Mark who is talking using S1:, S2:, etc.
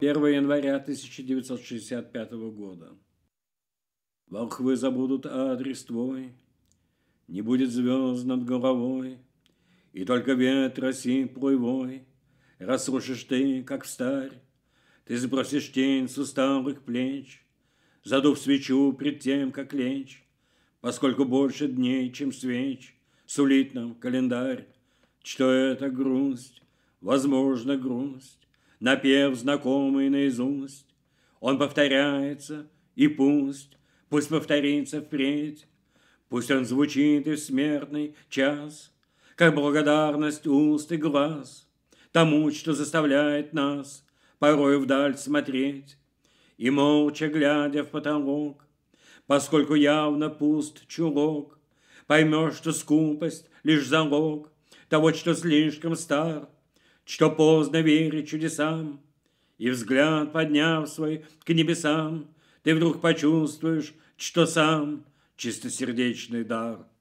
S1: 1 января 1965 года. Волхвы забудут адрес твой, Не будет звезд над головой, И только ветра сиплый плывой. Расрушишь ты, как старь, Ты сбросишь тень с усталых плеч, Задув свечу пред тем, как лечь, Поскольку больше дней, чем свеч, Сулит нам календарь, Что это грусть, возможно, грусть, напев знакомый наизусть. Он повторяется, и пусть, пусть повторится впредь, Пусть он звучит и в смертный час, Как благодарность уст и глаз Тому, что заставляет нас порой вдаль смотреть И молча глядя в потолок, Поскольку явно пуст чулок, Поймешь, что скупость лишь залог Того, что слишком стар — что поздно верить чудесам, И взгляд подняв свой к небесам, Ты вдруг почувствуешь, что сам чистосердечный дар –